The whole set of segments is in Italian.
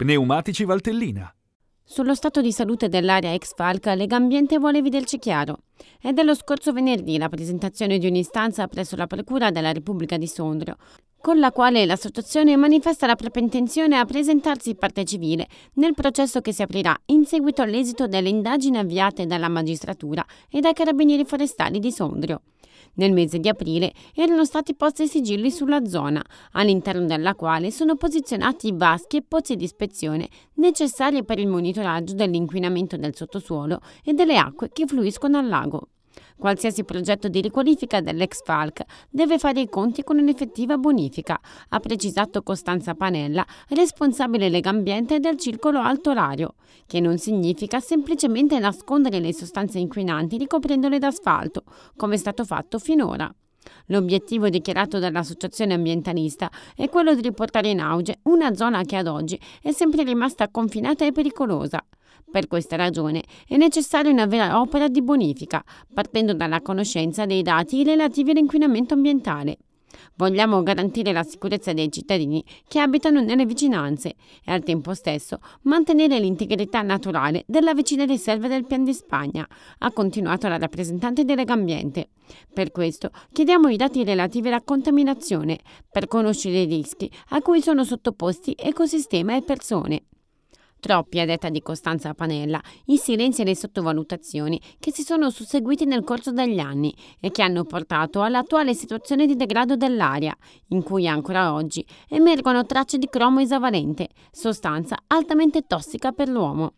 Pneumatici Valtellina. Sullo stato di salute dell'area ex Falca, Legambiente vuole vederci chiaro. È dello scorso venerdì la presentazione di un'istanza presso la Procura della Repubblica di Sondrio con la quale l'associazione manifesta la propria intenzione a presentarsi parte civile nel processo che si aprirà in seguito all'esito delle indagini avviate dalla magistratura e dai carabinieri forestali di Sondrio. Nel mese di aprile erano stati posti sigilli sulla zona, all'interno della quale sono posizionati i vaschi e pozzi di ispezione necessari per il monitoraggio dell'inquinamento del sottosuolo e delle acque che fluiscono al lago. Qualsiasi progetto di riqualifica dell'ex Falc deve fare i conti con un'effettiva bonifica, ha precisato Costanza Panella, responsabile Legambiente del Circolo Alto Lario, che non significa semplicemente nascondere le sostanze inquinanti ricoprendole d'asfalto, come è stato fatto finora. L'obiettivo dichiarato dall'associazione ambientalista è quello di riportare in auge una zona che ad oggi è sempre rimasta confinata e pericolosa. Per questa ragione è necessaria una vera opera di bonifica, partendo dalla conoscenza dei dati relativi all'inquinamento ambientale. Vogliamo garantire la sicurezza dei cittadini che abitano nelle vicinanze e al tempo stesso mantenere l'integrità naturale della vicina riserva del Pian di Spagna, ha continuato la rappresentante di Legambiente. Per questo chiediamo i dati relativi alla contaminazione per conoscere i rischi a cui sono sottoposti ecosistema e persone troppi a detta di Costanza Panella, i silenzi e le sottovalutazioni che si sono susseguiti nel corso degli anni e che hanno portato all'attuale situazione di degrado dell'aria, in cui ancora oggi emergono tracce di cromo esavalente, sostanza altamente tossica per l'uomo.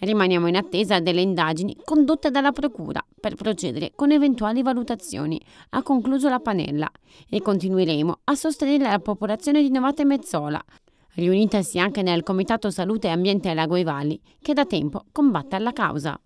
Rimaniamo in attesa delle indagini condotte dalla Procura per procedere con eventuali valutazioni, ha concluso la Panella, e continueremo a sostenere la popolazione di Novate Mezzola, riunitasi anche nel Comitato Salute e Ambiente Lago e che da tempo combatte alla causa.